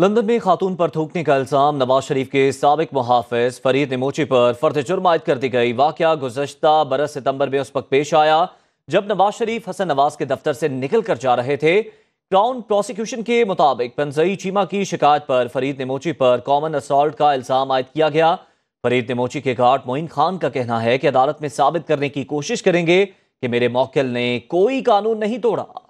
London में खातून पर थूकने का इल्ज़ाम नवाज शरीफ के सबक मुहाफ़ फरीद मोची पर फर्द जुर्म आयद कर दी गई वाक़ गुजशत बरस सितंबर में उस वक्त पेश आया जब नवाज शरीफ हसन नवाज के दफ्तर से निकल कर जा रहे थे क्राउन प्रोसिक्यूशन के मुताबिक पंजई चीमा की शिकायत पर फरीद मोची पर कॉमन असॉल्ट का इल्ज़ाम आयद किया गया फरीद मोची के गार्ड मोइन खान का कहना है कि अदालत में साबित करने की कोशिश करेंगे कि मेरे मौकेल ने कोई कानून नहीं तोड़ा